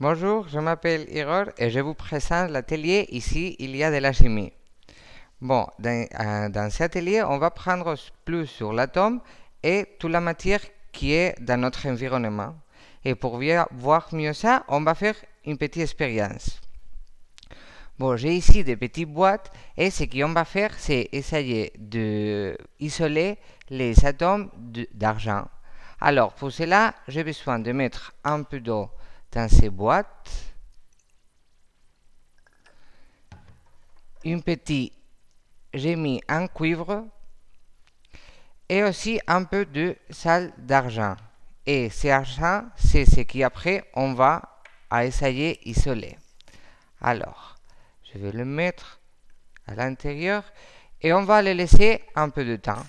Bonjour, je m'appelle Iror et je vous présente l'atelier. Ici, il y a de la chimie. Bon, euh, dans, cet atelier, on va prendre plus sur l'atome et toute la matière qui est dans notre environnement. Et pour voir mieux ça, on va faire une petite expérience. Bon, j'ai ici des petites boîtes et ce qu'on va faire, c'est essayer d'isoler les atomes d'argent. Alors, pour cela, j'ai besoin de mettre un peu d'eau dans ces boîtes une petite mis un cuivre et aussi un peu de salle d'argent. Et cet argent, c'est ce qui après on va essayer isoler. Alors, je vais le mettre à l'intérieur et on va le laisser un peu de temps.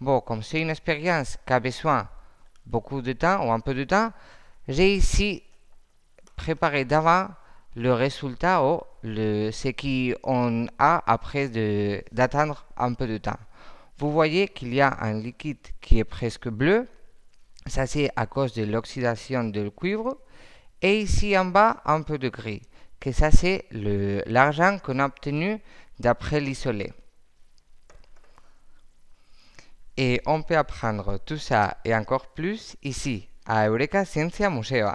Bon, comme c'est une expérience qui a besoin beaucoup de temps ou un peu de temps, j'ai ici préparer d'avant le résultat ou le, ce qu'on a après d'attendre un peu de temps. Vous voyez qu'il y a un liquide qui est presque bleu. Ça, c'est à cause de l'oxydation du cuivre. Et ici en bas, un peu de gris. Que ça, c'est l'argent qu'on a obtenu d'après l'isolé. Et on peut apprendre tout ça et encore plus ici, à Eureka Ciencia Museo.